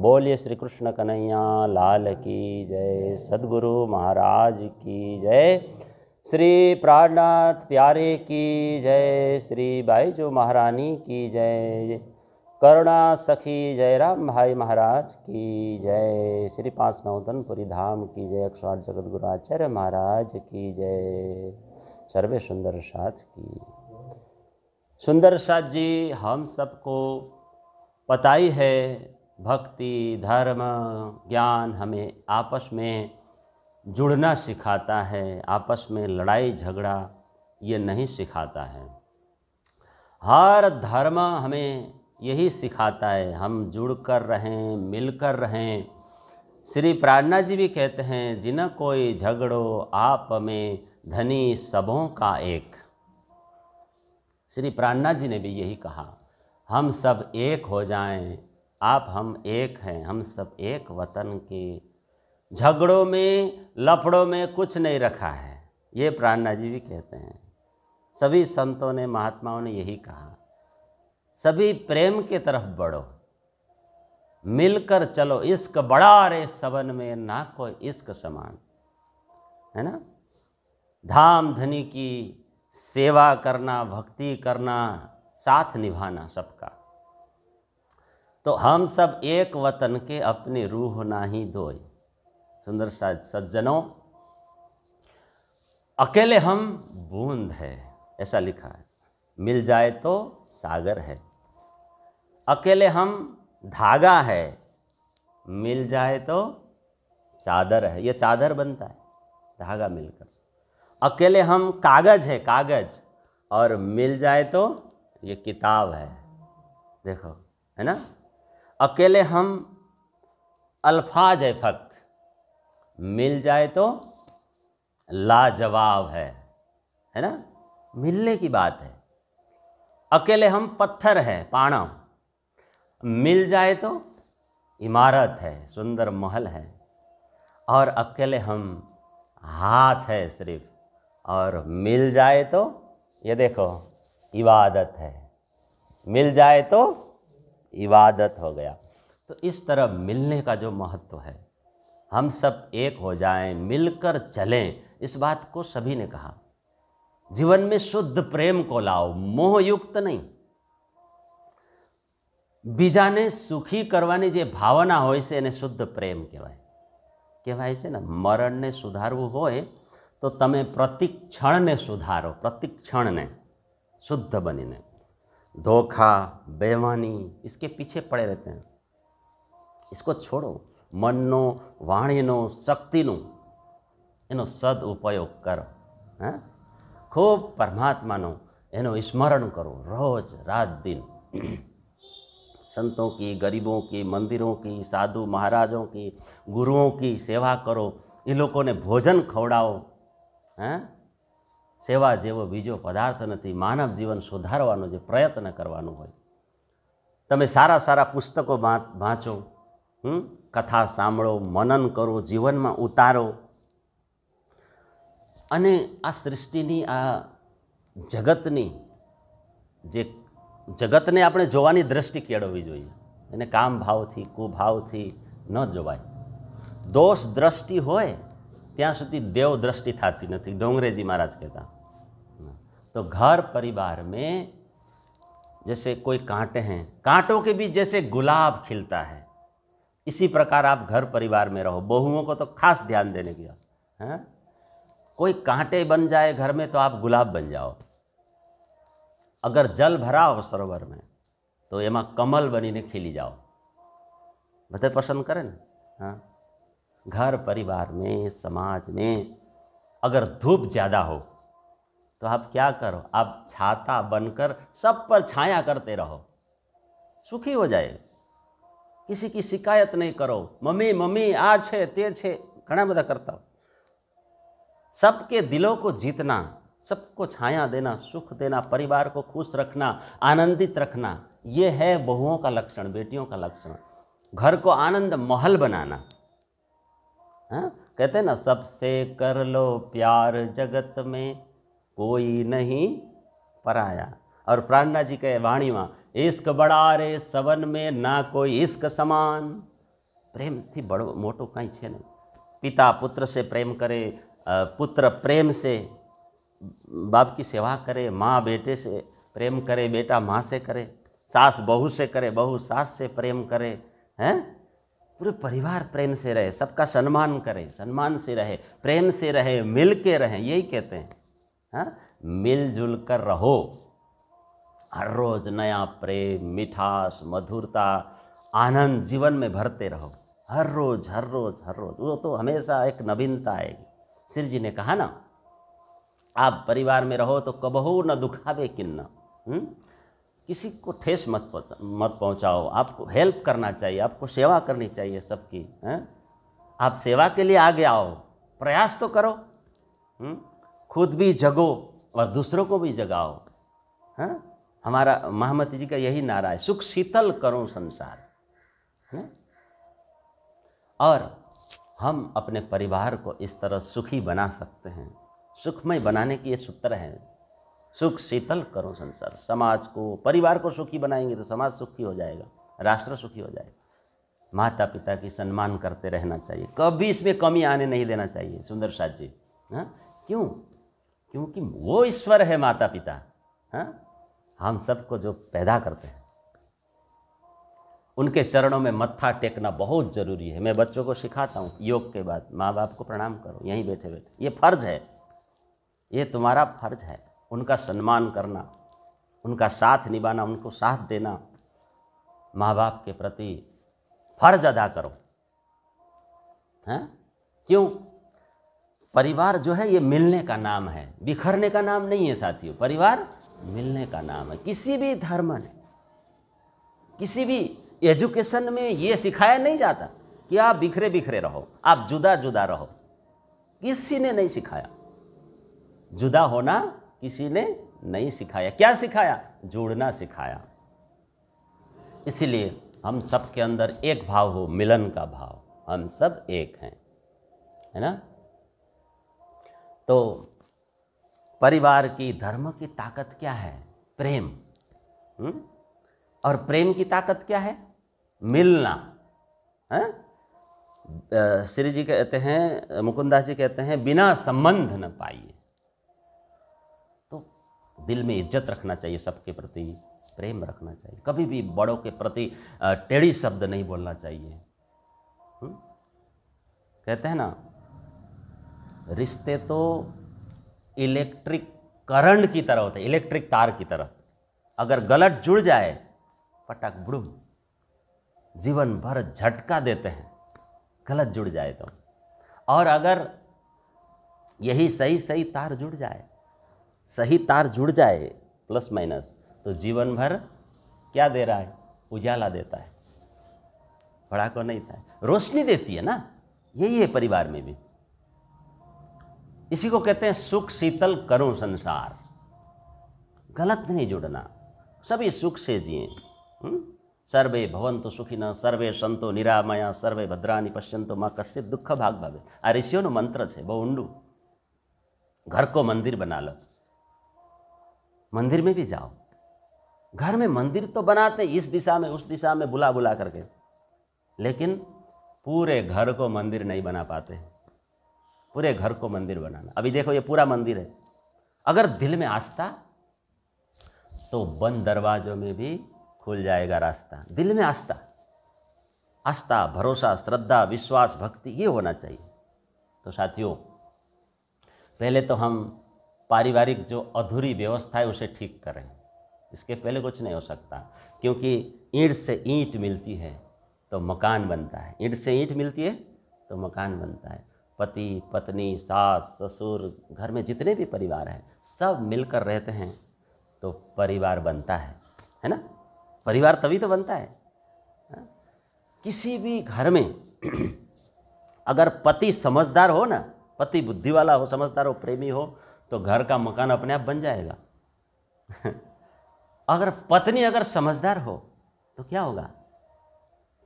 बोलिए श्री कृष्ण कन्हैया लाल की जय सदगुरु महाराज की जय श्री प्राणनाथ प्यारे की जय श्री बाईजू महारानी की जय करुणा सखी जय राम भाई महाराज की जय श्री पांच नौतनपुरी धाम की जय अक्षर जगत गुरु आचार्य महाराज की जय सर्वे सुंदर साथ की सुंदर साथ जी हम सबको पता ही है भक्ति धर्म ज्ञान हमें आपस में जुड़ना सिखाता है आपस में लड़ाई झगड़ा ये नहीं सिखाता है हर धर्म हमें यही सिखाता है हम जुड़ कर रहें मिल कर रहें श्री प्राणा जी भी कहते हैं जिन कोई झगड़ो आप में धनी सबों का एक श्री प्राणनाथ जी ने भी यही कहा हम सब एक हो जाएं आप हम एक हैं हम सब एक वतन के झगड़ों में लफड़ों में कुछ नहीं रखा है ये प्राणनाथ जी भी कहते हैं सभी संतों ने महात्माओं ने यही कहा सभी प्रेम के तरफ बढ़ो मिलकर चलो इश्क बड़ा रे सबन में ना कोई इश्क समान है ना धाम धनी की सेवा करना भक्ति करना साथ निभाना सबका तो हम सब एक वतन के अपनी रूह ना ही दोए सुंदर सज्जनों अकेले हम बूंद है ऐसा लिखा है मिल जाए तो सागर है अकेले हम धागा है मिल जाए तो चादर है यह चादर बनता है धागा मिलकर अकेले हम कागज़ है कागज़ और मिल जाए तो ये किताब है देखो है ना अकेले हम अल्फाज है फक्त मिल जाए तो लाजवाब है है ना मिलने की बात है अकेले हम पत्थर हैं पाणव मिल जाए तो इमारत है सुंदर महल है और अकेले हम हाथ है सिर्फ और मिल जाए तो ये देखो इबादत है मिल जाए तो इबादत हो गया तो इस तरह मिलने का जो महत्व है हम सब एक हो जाएं मिलकर चलें इस बात को सभी ने कहा जीवन में शुद्ध प्रेम को लाओ मोहयुक्त नहीं બીજાને સુખી કરવાની જે ભાવના હોય છે शुद्ध प्रेम कहवा કહેવાય કહેવાય છે ને મરણને સુધારવું હોય તો તમે પ્રતિક ક્ષણને સુધારો પ્રતિક ક્ષણને શુદ્ધ બનીને ધોખા બેમાની इसके પીછે પડે રહેતે हैं છોડો મનનો વાણીનો શક્તિનું એનો સદઉપયોગ કરો હે ખૂબ પરમાત્માનો એનો સ્મરણ કરો રોજ રાત દિન संतों की गरीबों की मंदिरों की साधु महाराजों की गुरुओं की सेवा करो इन लोगों ने भोजन હા સેવા જેવો બીજો પદાર્થ નથી માનવ જીવન સુધારવાનો જે પ્રયત્ન કરવાનો હોય તમે સારા સારા પુસ્તકો વાંચો કથા સાંભળો મનન કરો જીવનમાં ઉતારો અને આ સૃષ્ટિની આ જગતની જે જગતને આપણે જોવાની દ્રષ્ટિ કેળવવી જોઈએ એને કામ ભાવથી કુભાવથી ન જોવાય દોષ દ્રષ્ટિ હોય ત્યાં देव दृष्टि थाती नहीं डोंगरे जी महाराज कहता तो घर परिवार में जैसे कोई कांटे हैं कांटों के बीच जैसे गुलाब खिलता है इसी प्रकार आप घर परिवार में रहो बहुओं को तो खास ध्यान देने की है कोई कांटे बन जाए घर में तो आप गुलाब बन जाओ अगर जल हो सरोवर में तो તો कमल बनी ने खिली जाओ બધે पसंद करें ना हाँ घर परिवार में समाज में अगर धूप ज़्यादा हो तो आप क्या करो आप छाता बनकर सब पर छाया करते रहो सुखी हो जाए किसी की शिकायत नहीं करो मम्मी मम्मी आ छे ते छे ઘણા करता કરતા सबके दिलों को जीतना सबको छाया देना सुख देना परिवार को खुश रखना आनंदित रखना ये है बहुओं का लक्षण बेटियों का लक्षण घर को आनंद महल बनाना हैं हाँ? कहते हैं ना सबसे कर लो प्यार जगत में कोई नहीं पराया और प्राणा जी कहे वाणी माँ इश्क बड़ा रे सवन में ना कोई इश्क समान प्रेम थी बड़ो मोटो कहीं छे नहीं पिता पुत्र से प्रेम करे पुत्र प्रेम से बाप की सेवा करे माँ बेटे से प्रेम करे बेटा माँ से करे सास बहू से करे बहू सास से प्रेम करे हैं पूरे परिवार प्रेम से रहे सबका सम्मान करें सम्मान से रहे प्रेम से रहे मिल के रहें यही कहते हैं हाँ मिलजुल कर रहो हर रोज़ नया प्रेम मिठास मधुरता आनंद जीवन में भरते रहो हर रोज़ हर रोज़ हर रोज़ वो तो हमेशा एक नवीनता आएगी सिर जी ने कहा ना आप परिवार में रहो तो कबहू न दुखावे किन्ना हम्म? किसी को ठेस मत मत पहुंचाओ आपको हेल्प करना चाहिए आपको सेवा करनी चाहिए सबकी हैं आप सेवा के लिए आगे आओ प्रयास तो करो हुँ? हम्म? खुद भी जगो और दूसरों को भी जगाओ हैं हमारा महामती जी का यही नारा है सुख शीतल करो संसार हैं और हम अपने परिवार को इस तरह सुखी बना सकते हैं सुखमय बनाने की ये सूत्र है सुख शीतल करो संसार समाज को परिवार को सुखी बनाएंगे तो समाज सुखी हो जाएगा राष्ट्र सुखी हो जाएगा माता पिता की सम्मान करते रहना चाहिए कभी इसमें कमी आने नहीं देना चाहिए सुंदर शाह जी हाँ क्यों क्योंकि वो ईश्वर है माता पिता हाँ हम सबको जो पैदा करते हैं उनके चरणों में मत्था टेकना बहुत ज़रूरी है मैं बच्चों को सिखाता हूँ योग के बाद माँ बाप को प्रणाम करो यहीं बैठे बैठे ये फर्ज है ये तुम्हारा फर्ज है उनका सम्मान करना उनका साथ निभाना उनको साथ देना माँ बाप के प्रति फर्ज अदा करो हैं क्यों परिवार जो है ये मिलने का नाम है बिखरने का नाम नहीं है साथियों परिवार मिलने का नाम है किसी भी धर्म में किसी भी एजुकेशन में ये सिखाया नहीं जाता कि आप बिखरे बिखरे रहो आप जुदा जुदा रहो किसी ने नहीं सिखाया जुदा होना किसी ने नहीं सिखाया क्या सिखाया जोड़ना सिखाया इसलिए हम सब के अंदर एक भाव हो मिलन का भाव हम सब एक हैं है ना तो परिवार की धर्म की ताकत क्या है प्रेम हुँ? हम्म? और प्रेम की ताकत क्या है मिलना है हाँ? श्री जी कहते हैं मुकुंदा जी कहते हैं बिना संबंध न पाइए दिल में इज्जत रखना चाहिए सबके प्रति प्रेम रखना चाहिए कभी भी बड़ों के प्रति टेढ़ी शब्द नहीं बोलना चाहिए हुँ? कहते हैं ना रिश्ते तो इलेक्ट्रिक करंट की तरह होते हैं इलेक्ट्रिक तार की तरह अगर गलत जुड़ जाए पटक बुड़ जीवन भर झटका देते हैं गलत जुड़ जाए तो और अगर यही सही सही तार जुड़ जाए सही तार जुड़ जाए प्लस माइनस तो जीवन भर क्या दे रहा है उजाला देता है बड़ा को नहीं था रोशनी देती है ना यही है परिवार में भी इसी को कहते हैं सुख शीतल करो संसार गलत नहीं जुड़ना सभी सुख से जिए हम्म? सर्वे सुखी न सर्वे संतो निरामया सर्वे भद्राणी पश्यंतो माँ कश्य दुख भाग भावे आ ऋषियों मंत्र से बहुंडू घर को मंदिर बना लो मंदिर में भी जाओ घर में मंदिर तो बनाते इस दिशा में उस दिशा में बुला बुला करके लेकिन पूरे घर को मंदिर नहीं बना पाते पूरे घर को मंदिर बनाना अभी देखो ये पूरा मंदिर है अगर दिल में आस्था तो बंद दरवाजों में भी खुल जाएगा रास्ता दिल में आस्था आस्था भरोसा श्रद्धा विश्वास भक्ति ये होना चाहिए तो साथियों पहले तो हम पारिवारिक जो अधूरी व्यवस्था है उसे ठीक करें इसके पहले कुछ नहीं हो सकता क्योंकि ईंट से ईंट मिलती है तो मकान बनता है ईंट से ईंट मिलती है तो मकान बनता है पति पत्नी सास ससुर घर में जितने भी परिवार हैं सब मिलकर रहते हैं तो परिवार बनता है है ना परिवार तभी तो बनता है ना? हाँ? किसी भी घर में अगर पति समझदार हो ना पति बुद्धि वाला हो समझदार हो प्रेमी हो तो घर का मकान अपने आप बन जाएगा अगर पत्नी अगर समझदार हो तो क्या होगा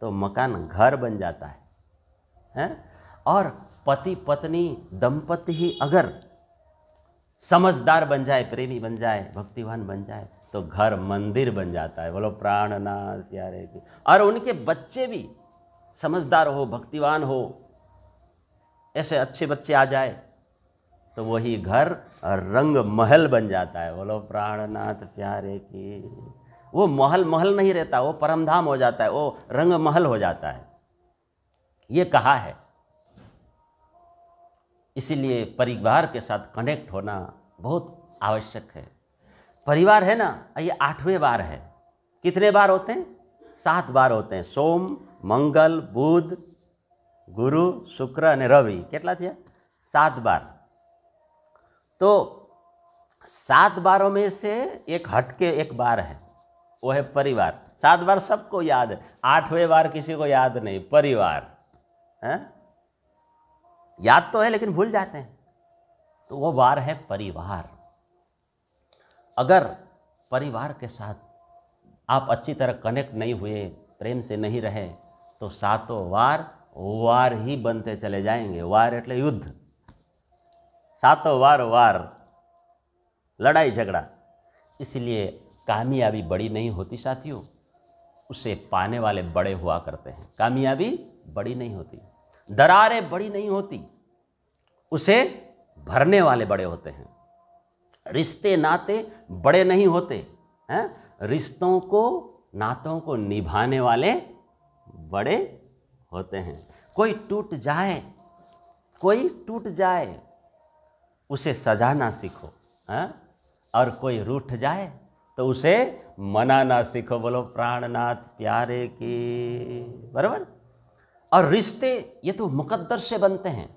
तो मकान घर बन जाता है हैं और पति पत्नी दंपति ही अगर समझदार बन जाए प्रेमी बन जाए भक्तिवान बन जाए तो घर मंदिर बन जाता है बोलो प्राणनाथ प्यारे की और उनके बच्चे भी समझदार हो भक्तिवान हो ऐसे अच्छे बच्चे आ जाए तो वही घर रंग महल बन जाता है बोलो प्राणनाथ प्यारे की वो महल महल नहीं रहता वो परमधाम हो जाता है वो रंग महल हो जाता है ये कहा है इसीलिए परिवार के साथ कनेक्ट होना बहुत आवश्यक है परिवार है ना ये आठवें बार है कितने बार होते हैं सात बार होते हैं सोम मंगल बुध गुरु शुक्र ने रवि કેટલા થયા सात बार तो सात बारों में से एक हटके एक बार है वो है परिवार सात बार सबको याद है आठवें बार किसी को याद नहीं परिवार है याद तो है लेकिन भूल जाते हैं तो वो बार है परिवार अगर परिवार के साथ आप अच्छी तरह कनेक्ट नहीं हुए प्रेम से नहीं रहे तो सातों वार वार ही बनते चले जाएंगे वार एट युद्ध सातों वार वार लड़ाई झगड़ा इसलिए कामयाबी बड़ी नहीं होती साथियों उसे पाने वाले बड़े हुआ करते हैं कामयाबी बड़ी नहीं होती दरारें बड़ी नहीं होती उसे भरने वाले बड़े होते हैं रिश्ते नाते बड़े नहीं होते हैं रिश्तों को नातों को निभाने वाले बड़े होते हैं कोई टूट जाए कोई टूट जाए उसे सजाना सीखो है हाँ? और कोई रूठ जाए तो उसे मनाना सीखो बोलो प्राणनाथ प्यारे की बराबर और रिश्ते ये तो मुकद्दर से बनते हैं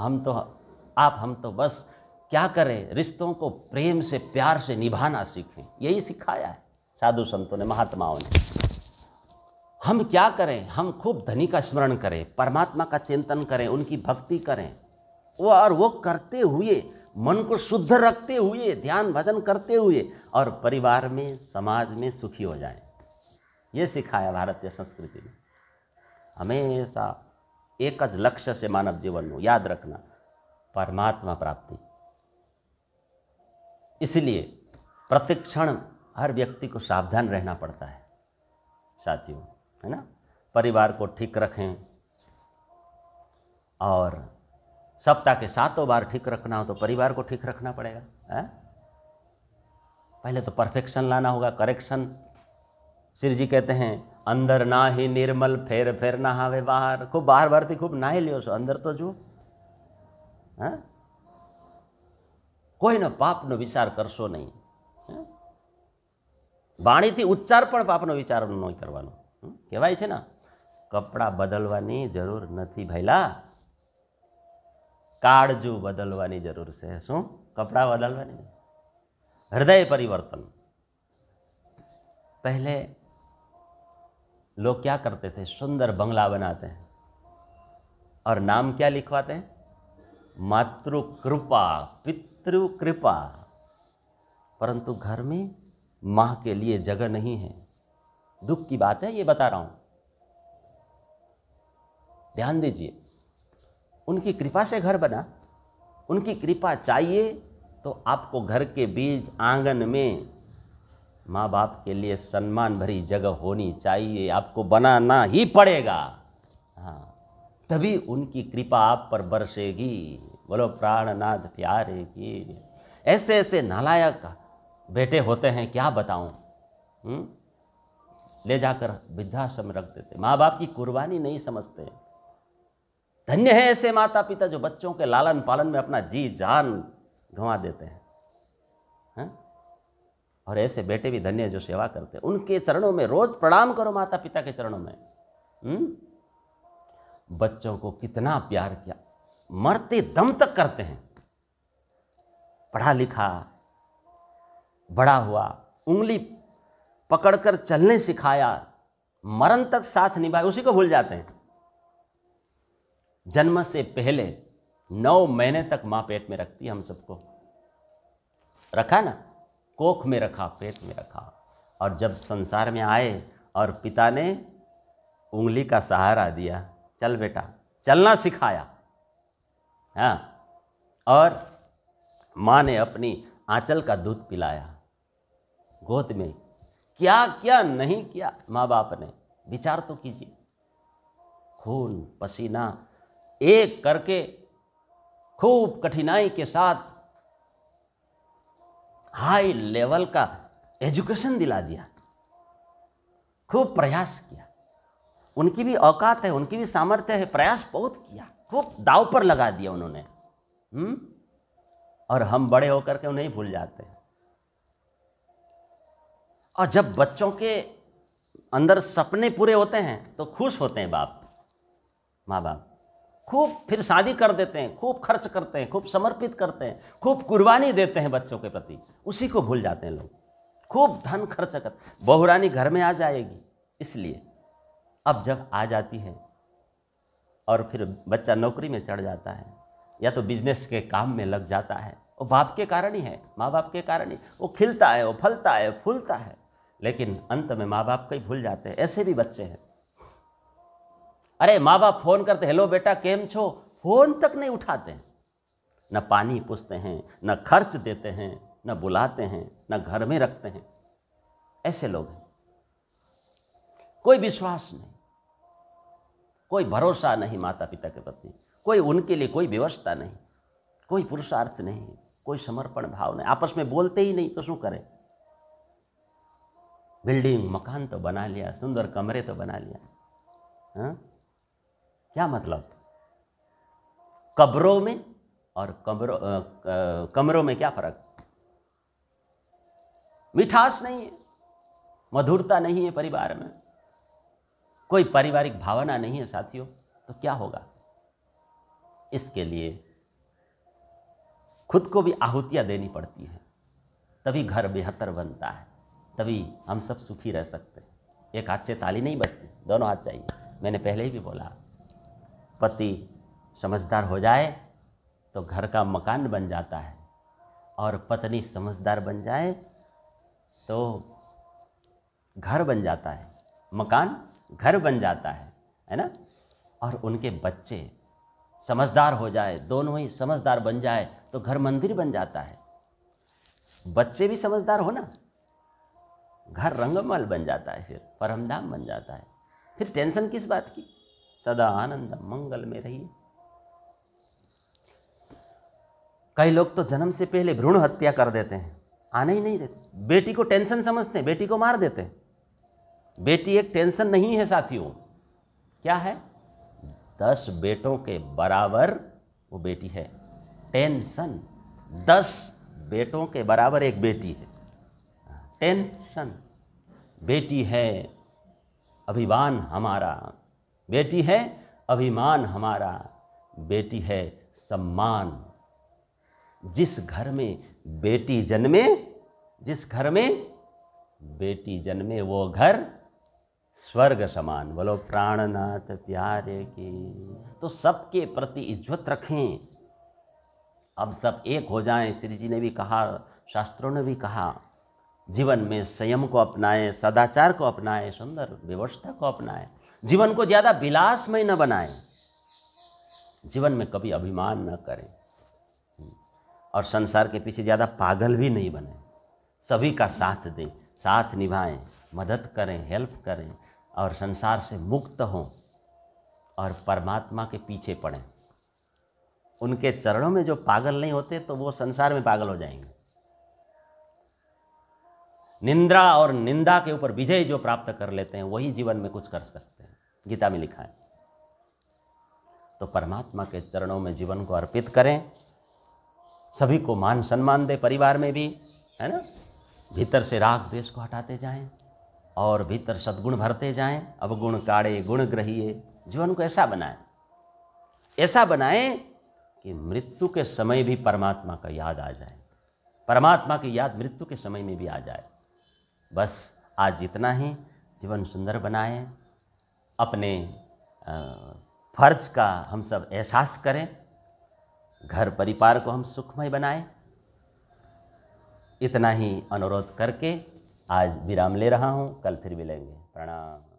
हम तो आप हम तो बस क्या करें रिश्तों को प्रेम से प्यार से निभाना सीखें यही सिखाया है साधु संतों ने महात्माओं ने हम क्या करें हम खूब धनी का स्मरण करें परमात्मा का चिंतन करें उनकी भक्ति करें वो और वो करते हुए मन को शुद्ध रखते हुए ध्यान भजन करते हुए और परिवार में समाज में सुखी हो जाए ये सिखाया भारतीय संस्कृति ने हमेशा एक लक्ष्य से मानव जीवन में याद रखना परमात्मा प्राप्ति इसलिए प्रतिक्षण हर व्यक्ति को सावधान रहना पड़ता है साथियों है ना परिवार को ठीक रखें और सप्ताह के सातों बार ठीक रखना हो तो परिवार को ठीक रखना पड़ेगा है पहले तो परफेक्शन लाना होगा करेक्शन सिर जी कहते हैं अंदर ना ही निर्मल फेर फेर ना हावे बाहर खूब बाहर बार थी खूब ना ही लियो सो अंदर तो જુઓ હા કોઈનો પાપનો વિચાર કરશો નહીં વાણીથી उच्चार પણ પાપનો વિચાર ન કરવાનો કહેવાય છે ને કપડાં બદલવાની જરૂર નથી ભાઈલા કાળજુ બદલવાની જરૂર છે શું કપડાં બદલવાની हृदय परिवर्तन पहले लोग क्या करते थे सुंदर बंगला बनाते हैं और नाम क्या लिखवाते हैं मातृ कृपा पितृ कृपा परंतु घर में माँ के लिए जगह नहीं है दुख की बात है ये बता रहा हूं ध्यान दीजिए उनकी कृपा से घर बना उनकी कृपा चाहिए तो आपको घर के बीच आंगन में माँ बाप के लिए सम्मान भरी जगह होनी चाहिए आपको बनाना ही पड़ेगा हाँ तभी उनकी कृपा आप पर बरसेगी बोलो प्राणनाथ प्यारे की ऐसे ऐसे नालायक बेटे होते हैं क्या बताऊं हम्म? ले जाकर वृद्धाश्रम रख देते माँ बाप की कुर्बानी नहीं समझते धन्य है ऐसे माता पिता जो बच्चों के लालन पालन में अपना जी जान गंवा देते हैं है? और ऐसे बेटे भी धन्य जो सेवा करते हैं उनके चरणों में रोज प्रणाम करो माता पिता के चरणों में हुँ? हम्म? बच्चों को कितना प्यार किया मरते दम तक करते हैं पढ़ा लिखा बड़ा हुआ उंगली पकड़कर चलने सिखाया मरण तक साथ निभाए उसी को भूल जाते हैं जन्म से पहले नौ महीने तक माँ पेट में रखती है हम सबको रखा ना कोख में रखा पेट में रखा और जब संसार में आए और पिता ने उंगली का सहारा दिया चल बेटा चलना सिखाया हाँ और माँ ने अपनी आंचल का दूध पिलाया गोद में क्या क्या नहीं किया माँ बाप ने विचार तो कीजिए खून पसीना एक करके खूब कठिनाई के साथ हाई लेवल का एजुकेशन दिला दिया खूब प्रयास किया उनकी भी औकात है उनकी भी सामर्थ्य है प्रयास बहुत किया खूब दाव पर लगा दिया उन्होंने हुँ? हम्म? और हम बड़े होकर के उन्हें भूल जाते हैं और जब बच्चों के अंदर सपने पूरे होते हैं तो खुश होते हैं बाप माँ बाप खूब फिर शादी कर देते हैं खूब खर्च करते हैं खूब समर्पित करते हैं खूब कुर्बानी देते हैं बच्चों के प्रति उसी को भूल जाते हैं लोग खूब धन खर्च कर बहुरानी घर में आ जाएगी इसलिए अब जब आ जाती है और फिर बच्चा नौकरी में चढ़ जाता है या तो बिजनेस के काम में लग जाता है वो बाप के कारण ही है माँ बाप के कारण ही वो खिलता है वो फलता है फूलता है लेकिन अंत में माँ बाप कहीं भूल जाते हैं ऐसे भी बच्चे हैं अरे माँ बाप फ़ोन करते हेलो बेटा केम छो फ़ोन तक नहीं उठाते हैं न पानी पूछते हैं न खर्च देते हैं न बुलाते हैं न घर में रखते हैं ऐसे लोग हैं कोई विश्वास नहीं कोई भरोसा नहीं माता पिता के प्रति कोई उनके लिए कोई व्यवस्था नहीं कोई पुरुषार्थ नहीं कोई समर्पण भाव नहीं आपस में बोलते ही नहीं तो शू करें बिल्डिंग मकान तो बना लिया सुंदर कमरे तो बना लिया हाँ क्या मतलब कब्रों में और कमरों कमरों में क्या फर्क मिठास नहीं है मधुरता नहीं है परिवार में कोई पारिवारिक भावना नहीं है साथियों तो क्या होगा इसके लिए खुद को भी आहुतियां देनी पड़ती हैं तभी घर बेहतर बनता है तभी हम सब सुखी रह सकते हैं एक हाथ से ताली नहीं बजती दोनों हाथ चाहिए मैंने पहले ही भी बोला पति समझदार हो जाए तो घर का मकान बन जाता है और पत्नी समझदार बन जाए तो घर बन जाता है मकान घर बन जाता है है ना और उनके बच्चे समझदार हो जाए दोनों ही समझदार बन जाए तो घर मंदिर बन जाता है बच्चे भी समझदार हो ना घर रंगमल बन जाता है फिर परमधाम बन जाता है फिर टेंशन किस बात की सदा आनंद मंगल में रहिए कई लोग तो जन्म से पहले भ्रूण हत्या कर देते हैं आने ही नहीं देते बेटी को टेंशन समझते हैं बेटी को मार देते हैं बेटी एक टेंशन नहीं है साथियों क्या है दस बेटों के बराबर वो बेटी है टेंशन दस बेटों के बराबर एक बेटी है टेंशन बेटी है अभिमान हमारा बेटी है अभिमान हमारा बेटी है सम्मान जिस घर में बेटी जन्मे जिस घर में बेटी जन्मे वो घर स्वर्ग समान बोलो प्राणनाथ प्यारे की तो सबके प्रति इज्जत रखें अब सब एक हो जाएं श्री जी ने भी कहा शास्त्रों ने भी कहा जीवन में संयम को अपनाएं सदाचार को अपनाएं सुंदर व्यवस्था को अपनाएं जीवन को ज़्यादा विलासमय न बनाएं जीवन में कभी अभिमान न करें और संसार के पीछे ज़्यादा पागल भी नहीं बने सभी का साथ दें साथ निभाएं मदद करें हेल्प करें और संसार से मुक्त हों और परमात्मा के पीछे पड़ें उनके चरणों में जो पागल नहीं होते तो वो संसार में पागल हो जाएंगे निंद्रा और निंदा के ऊपर विजय जो प्राप्त कर लेते हैं वही जीवन में कुछ कर सकते हैं गीता में लिखा है तो परमात्मा के चरणों में जीवन को अर्पित करें सभी को मान सम्मान दे परिवार में भी है ना भीतर से राग द्वेष को हटाते जाएं और भीतर सद्गुण भरते जाएं अब गुण काड़े गुण ग्रहिए जीवन को ऐसा बनाएं ऐसा बनाएं कि मृत्यु के समय भी परमात्मा का याद आ जाए परमात्मा की याद मृत्यु के समय में भी आ जाए बस आज इतना ही जीवन सुंदर बनाएं अपने फ़र्ज का हम सब एहसास करें घर परिवार को हम सुखमय बनाएं इतना ही अनुरोध करके आज विराम ले रहा हूँ कल फिर मिलेंगे प्रणाम